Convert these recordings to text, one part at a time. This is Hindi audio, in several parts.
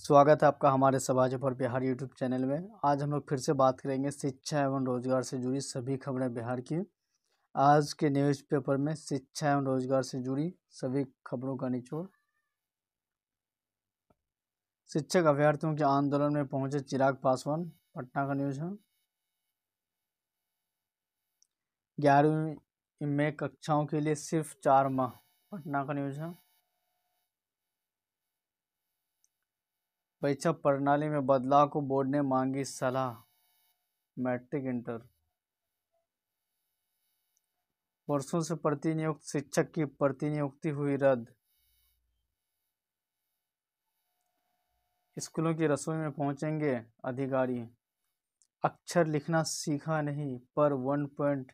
स्वागत है आपका हमारे समाज पर बिहार यूट्यूब चैनल में आज हम लोग फिर से बात करेंगे शिक्षा एवं रोजगार से जुड़ी सभी खबरें बिहार की आज के न्यूज़पेपर में शिक्षा एवं रोजगार से जुड़ी सभी खबरों का निचोड़ शिक्षक अभ्यर्थियों के आंदोलन में पहुंचे चिराग पासवान पटना का न्यूज़ है ग्यारहवीं में कक्षाओं के लिए सिर्फ चार माह पटना का न्यूज़ है परीक्षा प्रणाली में बदलाव को बोर्ड ने मांगी सलाह मैट्रिक इंटर वर्षों से प्रतिनियुक्त शिक्षक की प्रतिनियुक्ति हुई रद्द स्कूलों की रसोई में पहुंचेंगे अधिकारी अक्षर लिखना सीखा नहीं पर वन पॉइंट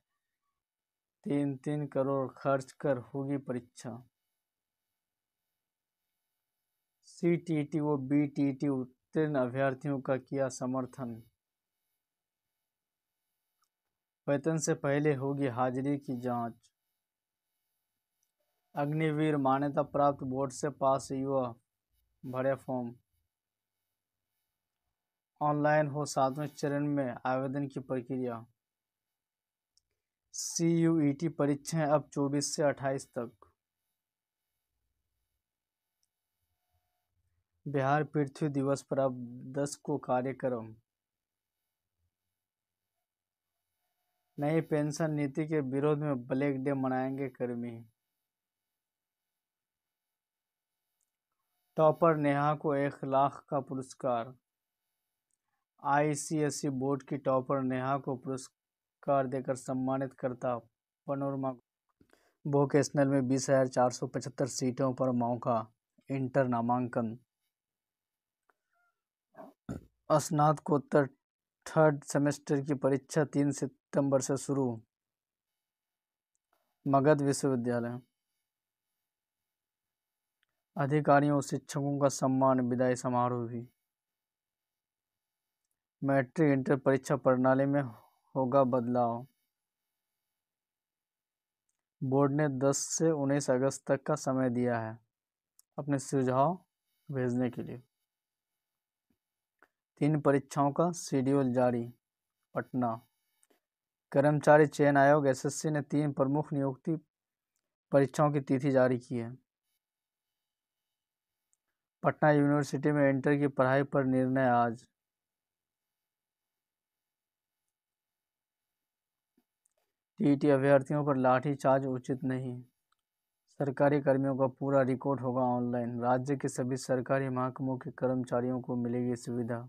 तीन तीन करोड़ खर्च कर होगी परीक्षा सी टी टी व बी टी टी उत्तीर्ण अभ्यर्थियों का किया समर्थन वेतन से पहले होगी हाजिरी की जांच अग्निवीर मान्यता प्राप्त बोर्ड से पास युवा भरे फॉर्म ऑनलाइन हो सातवें चरण में आवेदन की प्रक्रिया सी यू ई टी परीक्षाएँ अब चौबीस से अट्ठाईस तक बिहार पृथ्वी दिवस पर अब दस को कार्यक्रम नई पेंशन नीति के विरोध में ब्लैक डे मनाएंगे कर्मी टॉपर नेहा को एक लाख का पुरस्कार आईसीएसई बोर्ड की टॉपर नेहा को पुरस्कार देकर सम्मानित करता पनोरमा वोकेशनल में बीस हजार चार सौ पचहत्तर सीटों पर मौका इंटर नामांकन स्नातकोत्तर थर्ड सेमेस्टर की परीक्षा तीन सितंबर से शुरू मगध विश्वविद्यालय अधिकारियों और शिक्षकों का सम्मान विदाई समारोह भी मैट्रिक इंटर परीक्षा प्रणाली में होगा बदलाव बोर्ड ने 10 से 19 अगस्त तक का समय दिया है अपने सुझाव भेजने के लिए तीन परीक्षाओं का शेड्यूल जारी पटना कर्मचारी चयन आयोग एसएससी ने तीन प्रमुख नियुक्ति परीक्षाओं की तिथि जारी की है पटना यूनिवर्सिटी में इंटर की पढ़ाई पर निर्णय आज टीईटी अभ्यर्थियों पर लाठी चार्ज उचित नहीं सरकारी कर्मियों का पूरा रिकॉर्ड होगा ऑनलाइन राज्य के सभी सरकारी महकमों के कर्मचारियों को मिलेगी सुविधा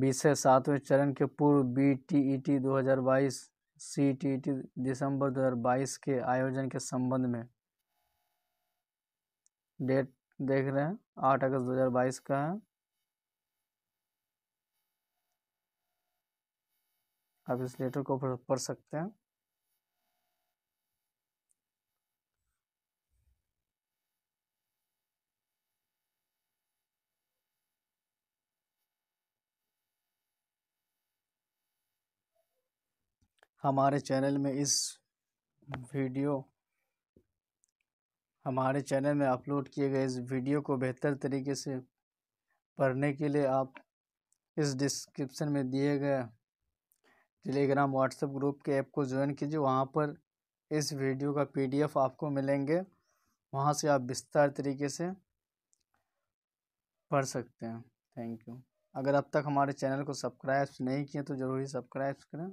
विषय सातवें चरण के पूर्व बी टी ई टी दो हज़ार बाईस सी टी ई टी दिसंबर दो हज़ार बाईस के आयोजन के संबंध में डेट देख रहे हैं आठ अगस्त दो हज़ार बाईस का है आप इस लेटर को पढ़ सकते हैं हमारे चैनल में इस वीडियो हमारे चैनल में अपलोड किए गए इस वीडियो को बेहतर तरीके से पढ़ने के लिए आप इस डिस्क्रिप्शन में दिए गए टेलीग्राम व्हाट्सएप ग्रुप के ऐप को ज्वाइन कीजिए वहाँ पर इस वीडियो का पीडीएफ आपको मिलेंगे वहाँ से आप विस्तार तरीके से पढ़ सकते हैं थैंक यू अगर अब तक हमारे चैनल को सब्सक्राइब नहीं किए तो ज़रूरी सब्सक्राइब करें